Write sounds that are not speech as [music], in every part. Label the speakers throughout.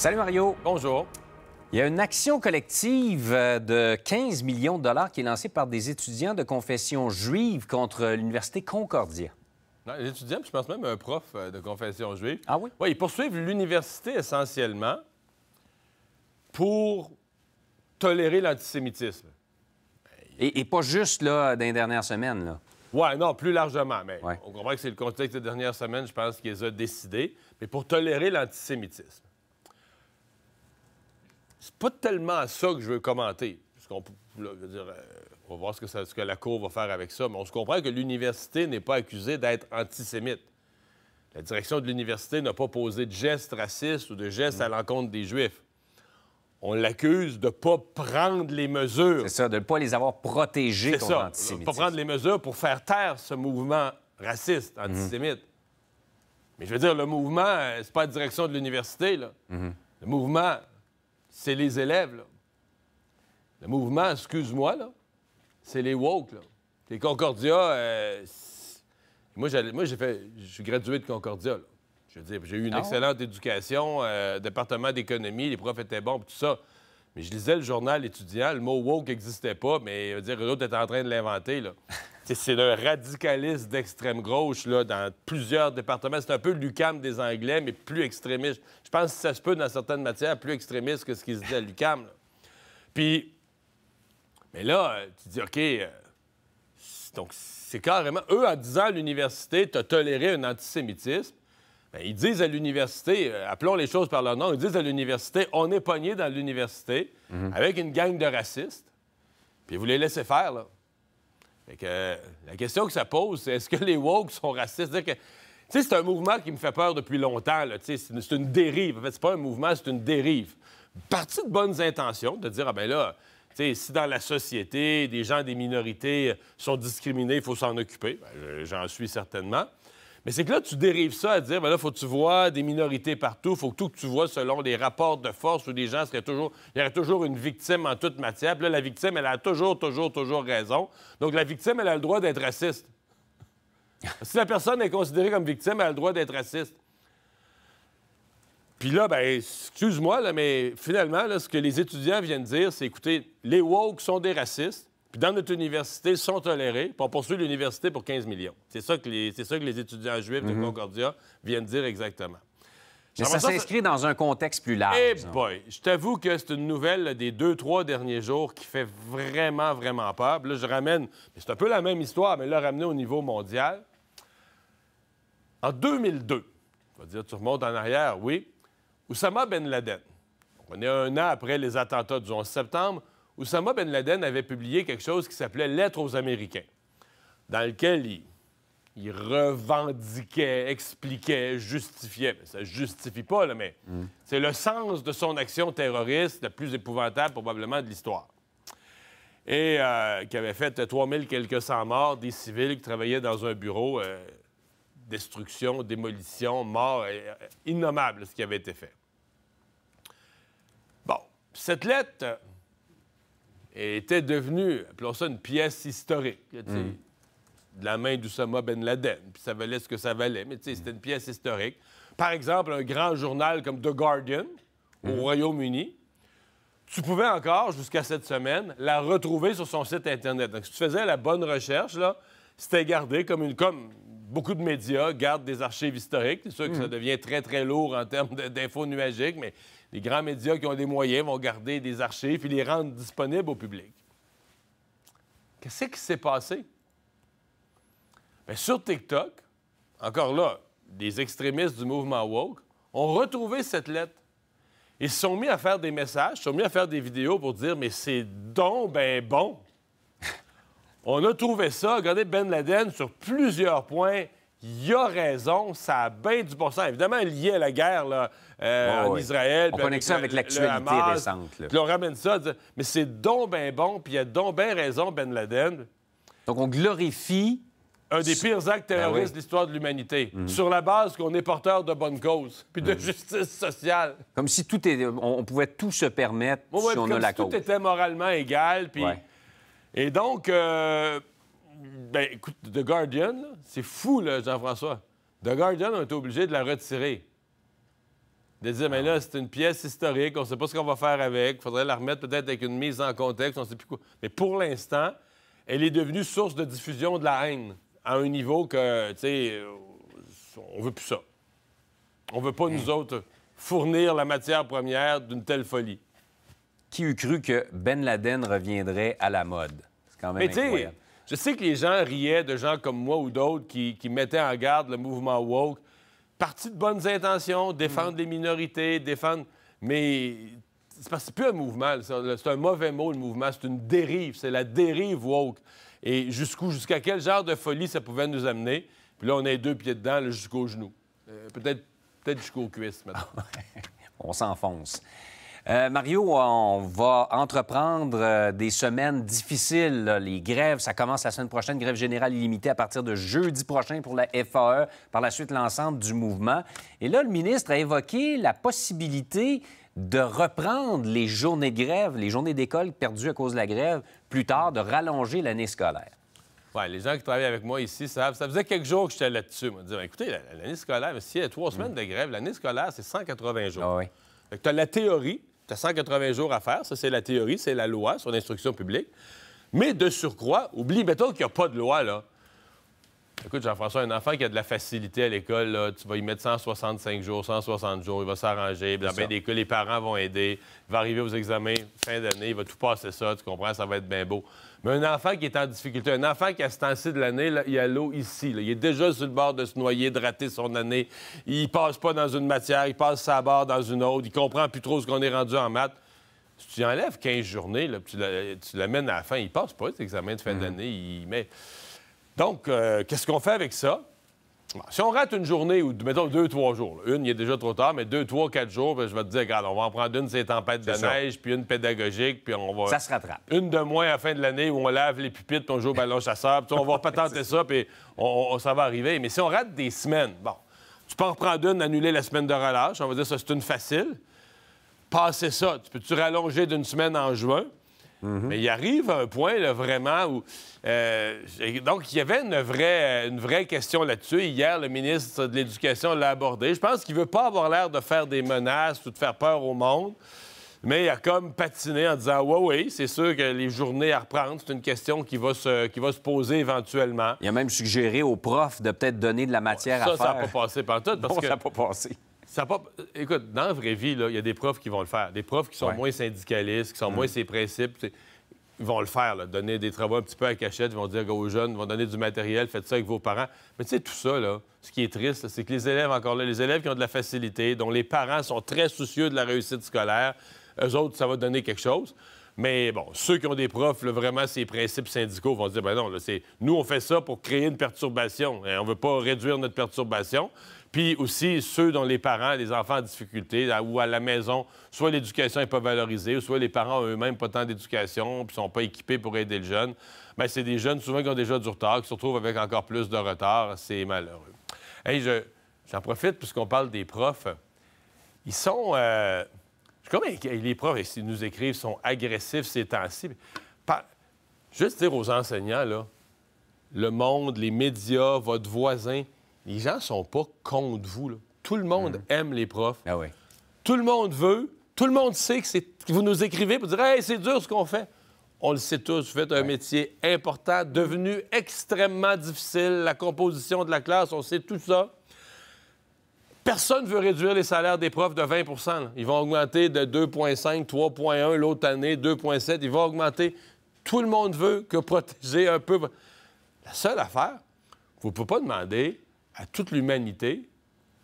Speaker 1: Salut Mario. Bonjour. Il y a une action collective euh, de 15 millions de dollars qui est lancée par des étudiants de confession juive contre l'Université Concordia.
Speaker 2: Non, les étudiants, je pense même un prof euh, de confession juive. Ah oui? Oui, ils poursuivent l'université essentiellement pour tolérer l'antisémitisme.
Speaker 1: Et, pas juste là, dans les dernières semaines. Là.
Speaker 2: Oui, non, plus largement. Mais on comprend que c'est le contexte des dernières semaines, je pense, qu'ils ont décidé. Mais pour tolérer l'antisémitisme c'est pas tellement ça que je veux commenter. dire, euh, on va voir ce que, la Cour va faire avec ça, mais on se comprend que l'université n'est pas accusée d'être antisémite. La direction de l'université n'a pas posé de gestes racistes ou de gestes à mm. l'encontre des Juifs. On l'accuse de ne pas prendre les mesures.
Speaker 1: C'est ça, de ne pas les avoir protégés contre l'antisémitisme. De pas
Speaker 2: prendre les mesures pour faire taire ce mouvement raciste, mm-hmm. antisémite. Mais je veux dire, le mouvement, euh, c'est pas la direction de l'université. Là. Mm-hmm. Le mouvement, c'est les élèves, là. Le mouvement, excuse-moi, là, c'est les woke, là. Les Concordia, euh, moi, j'ai fait, je suis gradué de Concordia, là. Je veux dire, j'ai eu une ah excellente éducation, euh, département d'économie, les profs étaient bons, tout ça. Mais je lisais le journal étudiant, le mot woke n'existait pas, mais je veux dire, eux autres étaient en train de l'inventer, là. [laughs] c'est le radicaliste d'extrême gauche là, dans plusieurs départements. C'est un peu l'UCAM des Anglais, mais plus extrémiste. Je pense que ça se peut dans certaines matières, plus extrémiste que ce qu'ils se dit à l'UCAM. Puis, mais là, tu dis, OK, euh, donc c'est carrément. Eux, en disant à l'université, tu as toléré un antisémitisme, ben, ils disent à l'université, euh, appelons les choses par leur nom, ils disent à l'université, on est pogné dans l'université mhm. avec une gang de racistes, puis vous les laissez faire, là. Fait que, euh, la question que ça pose, c'est est-ce que les woke sont racistes? cest que, c'est un mouvement qui me fait peur depuis longtemps. C'est une, dérive. En fait, c'est pas un mouvement, c'est une dérive. Partie de bonnes intentions, de dire, ah ben là, si dans la société, des gens des minorités sont discriminés, il faut s'en occuper. Ben, j'en suis certainement. Mais c'est que là, tu dérives ça à dire, ben là, faut que tu vois des minorités partout, faut que tout que tu vois selon des rapports de force où des gens seraient toujours... Il y aurait toujours une victime en toute matière. Puis là, la victime, elle a toujours, toujours, toujours raison. Donc, la victime, elle a le droit d'être raciste. si la personne est considérée comme victime, elle a le droit d'être raciste. Puis là, ben, excuse-moi, là, mais finalement, ce que les étudiants viennent dire, c'est, écoutez, les woke sont des racistes, puis dans notre université, sont tolérés, puis on poursuit l'université pour 15 millions. C'est ça, que les, ça que les étudiants juifs de mhm. Concordia viennent dire exactement.
Speaker 1: Mais ça, s'inscrit dans un contexte plus large.
Speaker 2: Eh boy, je t'avoue que c'est une nouvelle des deux, trois derniers jours qui fait vraiment, vraiment peur. là, je ramène, c'est un peu la même histoire, mais là, ramené au niveau mondial. En 2002, on va dire, tu remontes en arrière, oui, Oussama Ben Laden, on est un an après les attentats du 11 septembre, Oussama Ben Laden avait publié quelque chose qui s'appelait Lettre aux Américains, dans lequel il, revendiquait, expliquait, justifiait. Mais ça justifie pas, là, mais mm. c'est le sens de son action terroriste la plus épouvantable probablement de l'histoire. Et euh, qui avait fait 3000 quelques cents morts, des civils qui travaillaient dans un bureau, euh, destruction, démolition, mort, euh, innommable ce qui avait été fait. Bon, cette lettre était devenu, appelons ça une pièce historique, hmm. de la main d'Oussama Ben Laden. Puis ça valait ce que ça valait, mais c'était une pièce historique. Par exemple, un grand journal comme The Guardian au hmm. Royaume-Uni, tu pouvais encore, jusqu'à cette semaine, la retrouver sur son site Internet. Donc, si tu faisais la bonne recherche, là, c'était gardé comme Comme beaucoup de médias gardent des archives historiques. C'est sûr que ça hmm. devient très, très lourd en termes d'infos nuagiques, mais les grands médias qui ont des moyens vont garder des archives et les rendre disponibles au public. Qu'est-ce qui s'est passé? Bien, sur TikTok, encore là, des extrémistes du mouvement woke ont retrouvé cette lettre. Ils se sont mis à faire des messages, se sont mis à faire des vidéos pour dire Mais c'est donc ben bon! [laughs] On a trouvé ça, regardez Ben Laden, sur plusieurs points il a raison, ça a bien du bon sens. Évidemment, lié à la guerre là, euh, en Israël. On connecte ça avec l'actualité récente. Puis on ramène ça, mais c'est donc ben bon, puis il a donc ben raison, Ben Laden. Donc on glorifie... Un des pires actes ben terroristes de l'histoire de l'humanité, mhm. sur la base qu'on est porteur de bonnes cause, puis de mhm. justice sociale.
Speaker 1: Comme si tout est... on pouvait tout se permettre si on a la si tout
Speaker 2: était moralement égal, puis... Et donc... Euh, ben, écoute, The Guardian, c'est fou, là, Jean-François. The Guardian a été obligé de la retirer. De dire, mais là, c'est une pièce historique, on ne sait pas ce qu'on va faire avec, il faudrait la remettre peut-être avec une mise en contexte, on ne sait plus quoi. Mais pour l'instant, elle est devenue source de diffusion de la haine à un niveau que, tu sais, euh, on veut plus ça. On veut pas, nous hein. autres, fournir la matière première d'une telle folie. Qui eût cru que Ben Laden reviendrait à la mode? C'est quand même Mais incroyable. Je sais que les gens riaient de gens comme moi ou d'autres qui, mettaient en garde le mouvement woke. Parti de bonnes intentions, défendre les minorités, défendre. Mais c'est c'est plus un mouvement, c'est un mauvais mot, le mouvement. C'est une dérive, c'est la dérive woke. Et jusqu'où, jusqu'à quel genre de folie ça pouvait nous amener.
Speaker 1: Puis là, on est deux pieds dedans, jusqu'aux genoux. Euh, peut-être peut jusqu'aux cuisses maintenant. [laughs] on s'enfonce. Euh, Mario, on va entreprendre euh, des semaines difficiles. Les grèves, ça commence la semaine prochaine, grève générale illimitée à partir de jeudi prochain pour la FAE, par la suite l'ensemble du mouvement. Et là, le ministre a évoqué la possibilité de reprendre les journées de grève, les journées d'école perdues à cause de la grève, plus tard, de rallonger l'année scolaire.
Speaker 2: Ouais, les gens qui travaillent avec moi ici savent. Ça faisait quelques jours que j'étais là-dessus. On me écoutez, l'année scolaire, s'il y a trois mm. semaines de grève, l'année scolaire, c'est 180 jours. Ah oui. Tu as la théorie, tu as 180 jours à faire. Ça, c'est la théorie, c'est la loi sur l'instruction publique. Mais de surcroît, oublie, mettons qu'il n'y a pas de loi, là. Écoute, Jean-François, un enfant qui a de la facilité à l'école, tu vas y mettre 165 jours, 160 jours, il va s'arranger, bien que les parents vont aider, il va arriver aux examens fin d'année, il va tout passer ça, tu comprends, ça va être bien beau. Mais un enfant qui est en difficulté, un enfant qui, à ce temps-ci de l'année, il a l'eau ici. Il est déjà sur le bord de se noyer, de rater son année. Il passe pas dans une matière, il passe sa barre dans une autre, il comprend plus trop ce qu'on est rendu en maths. Si tu enlèves 15 journées, là, tu l'amènes à la fin, il passe pas les examens de fin mm. d'année, il met... Donc, euh, qu'est-ce qu'on fait avec ça? si on rate une journée ou, mettons, deux, trois jours, une, il est déjà trop tard, mais deux, trois, quatre jours, ben, je vais te dire, regarde, on va en prendre une, c'est tempête de neige, puis une pédagogique, puis on va. Ça se rattrape. Une de moins à la fin de l'année où on lave les pupitres, puis on joue au ballon chasseur, puis on va pas [laughs] tenter ça, puis on, ça va arriver. Mais si on rate des semaines, bon, tu peux en prendre une, annuler la semaine de relâche, on va dire, ça, c'est une facile. Passer ça, tu peux-tu rallonger d'une semaine en juin? Mhm. Mais il arrive à un point, là, vraiment, où. Euh, donc, il y avait une vraie, une vraie question là-dessus. Hier, le ministre de l'Éducation l'a abordé. Je pense qu'il ne veut pas avoir l'air de faire des menaces ou de faire peur au monde. Mais il a comme patiné en disant Oui, oui, c'est sûr que les journées à reprendre, c'est une question qui va, se, qui va se poser éventuellement. Il a même suggéré aux profs de peut-être
Speaker 1: donner de la matière ça, à faire. Ça, ça n'a pas passé par tout. Parce que... ça n'a pas passé.
Speaker 2: Ça Écoute, dans la vraie vie, il y a des profs qui vont le faire. Des profs qui sont moins syndicalistes, qui sont mm. moins ces principes. ils vont le faire, donner des travaux un petit peu à cachette, ils vont dire aux jeunes, ils vont donner du matériel, faites ça avec vos parents. Mais tu sais, tout ça, là, ce qui est triste, c'est que les élèves, encore là, les élèves qui ont de la facilité, dont les parents sont très soucieux de la réussite scolaire, eux autres, ça va donner quelque chose. Mais bon, ceux qui ont des profs, vraiment, ces principes syndicaux vont dire, ben non, nous, on fait ça pour créer une perturbation. Hein. on ne veut pas réduire notre perturbation. Puis aussi, ceux dont les parents, les enfants en difficulté ou à la maison, soit l'éducation n'est pas valorisée, ou soit les parents eux-mêmes pas tant d'éducation, puis sont pas équipés pour aider le jeune. Bien, c'est des jeunes souvent qui ont déjà du retard, qui se retrouvent avec encore plus de retard. C'est malheureux. Hey, j'en profite puisqu'on parle des profs. Ils sont... Euh, comme les profs s'ils nous écrivent sont agressifs ces temps-ci? Juste dire aux enseignants, là, le monde, les médias, votre voisin, les gens sont pas contre vous. Tout le monde mm. aime les profs. Ah tout le monde veut. Tout le monde sait que, vous nous écrivez pour dire Hey, c'est dur ce qu'on fait. On le sait tous, vous faites un métier important, devenu extrêmement difficile, la composition de la classe, on sait tout ça. Personne ne veut réduire les salaires des profs de 20 Ils vont augmenter de 2,5, 3,1 l'autre année, 2,7. Ils vont augmenter. Tout le monde veut que [laughs] protéger un peu. La seule affaire, vous ne pouvez pas demander à toute l'humanité,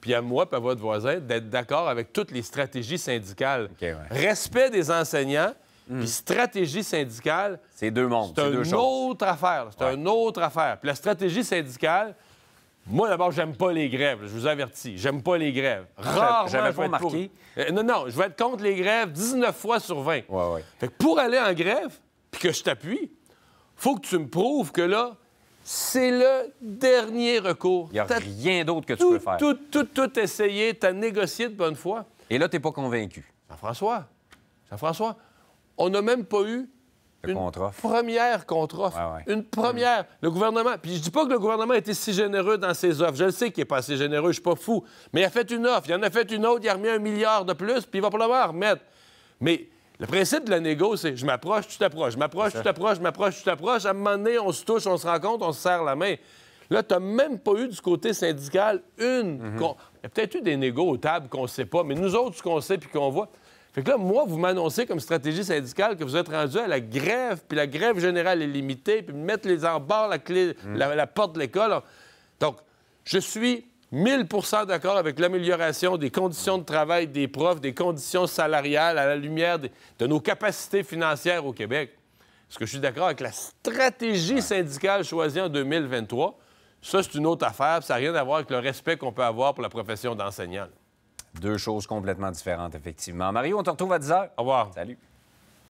Speaker 2: puis à moi, puis à votre voisin, d'être d'accord avec toutes les stratégies syndicales. Respect des enseignants, Puis hmm. stratégie syndicale. C'est deux mondes. C'est une autre affaire. C'est une autre affaire. Puis la stratégie syndicale, moi, d'abord, j'aime pas les grèves. Je vous avertis. J'aime pas les grèves. Ah, Rarement, je pas marqué. Euh, non, non, je vais être contre les grèves 19 fois sur 20. Ouais, Fait que pour aller en grève, puis que je t'appuie, faut que tu me prouves que là, c'est le dernier recours. Il y a rien
Speaker 1: d'autre que tu peux faire. Tout,
Speaker 2: tout, tout, tout essayé. Tu as négocié de bonne foi. Et là, tu pas convaincu. Jean-François, Jean-François, on n'a même pas eu première contre-offre. Une première. Mm. Le gouvernement. Puis je dis pas que le gouvernement a été si généreux dans ses offres. Je le sais qu'il n'est pas assez généreux, je suis pas fou. Mais il a fait une offre, il en a fait une autre, il a remis un milliard de plus, puis il va probablement à remettre. Mais le principe de la négo, c'est je m'approche, tu t'approches, je m'approche, tu t'approches, je m'approche, tu t'approches. À un moment donné, on se touche, on se rencontre, on se serre la main. Là, tu n'as même pas eu du côté syndical une. Mm-hmm. Il y a peut-être eu des négos aux tables qu'on ne sait pas, mais nous autres, ce qu'on sait puis qu'on voit, fait que là, moi, vous m'annoncez comme stratégie syndicale que vous êtes rendu à la grève, puis la grève générale est limitée, puis mettre les en la, clé, mm. la, porte de l'école. Donc, je suis 1000 d'accord avec l'amélioration des conditions de travail des profs, des conditions salariales à la lumière de, nos capacités financières au Québec. Parce que je suis d'accord avec la stratégie syndicale choisie en 2023? Ça, c'est une autre affaire, ça n'a rien à voir avec le respect qu'on peut avoir pour la profession d'enseignant.
Speaker 1: Deux choses complètement différentes, effectivement. Mario, on te retrouve à 10 h. Au
Speaker 2: revoir. Salut.